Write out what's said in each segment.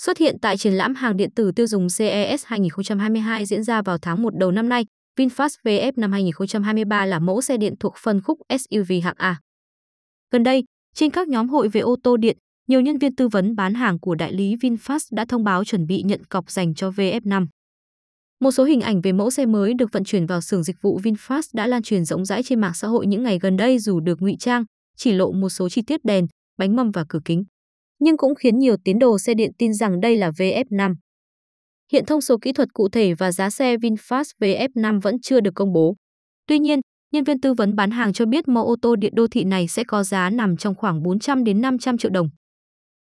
xuất hiện tại triển lãm hàng điện tử tiêu dùng CES 2022 diễn ra vào tháng 1 đầu năm nay. VinFast VF năm 2023 là mẫu xe điện thuộc phân khúc SUV hạng A. Gần đây, trên các nhóm hội về ô tô điện, nhiều nhân viên tư vấn bán hàng của đại lý VinFast đã thông báo chuẩn bị nhận cọc dành cho VF5. Một số hình ảnh về mẫu xe mới được vận chuyển vào xưởng dịch vụ VinFast đã lan truyền rộng rãi trên mạng xã hội những ngày gần đây dù được ngụy trang, chỉ lộ một số chi tiết đèn, bánh mâm và cửa kính nhưng cũng khiến nhiều tín đồ xe điện tin rằng đây là VF5. Hiện thông số kỹ thuật cụ thể và giá xe VinFast VF5 vẫn chưa được công bố. Tuy nhiên, nhân viên tư vấn bán hàng cho biết mẫu ô tô điện đô thị này sẽ có giá nằm trong khoảng 400 đến 500 triệu đồng.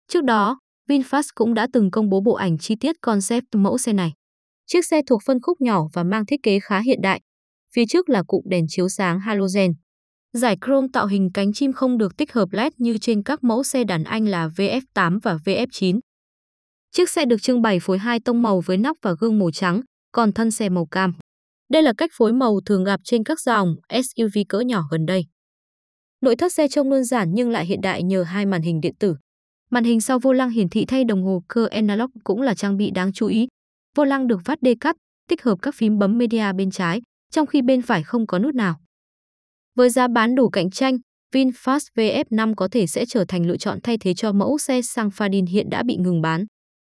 Trước đó, VinFast cũng đã từng công bố bộ ảnh chi tiết concept mẫu xe này. Chiếc xe thuộc phân khúc nhỏ và mang thiết kế khá hiện đại. Phía trước là cụm đèn chiếu sáng halogen. Giải chrome tạo hình cánh chim không được tích hợp LED như trên các mẫu xe đàn Anh là VF8 và VF9. Chiếc xe được trưng bày phối hai tông màu với nóc và gương màu trắng, còn thân xe màu cam. Đây là cách phối màu thường gặp trên các dòng SUV cỡ nhỏ gần đây. Nội thất xe trông đơn giản nhưng lại hiện đại nhờ hai màn hình điện tử. Màn hình sau vô lăng hiển thị thay đồng hồ cơ analog cũng là trang bị đáng chú ý. Vô lăng được vắt đê cắt, tích hợp các phím bấm media bên trái, trong khi bên phải không có nút nào. Với giá bán đủ cạnh tranh, VinFast VF5 có thể sẽ trở thành lựa chọn thay thế cho mẫu xe sang pha hiện đã bị ngừng bán.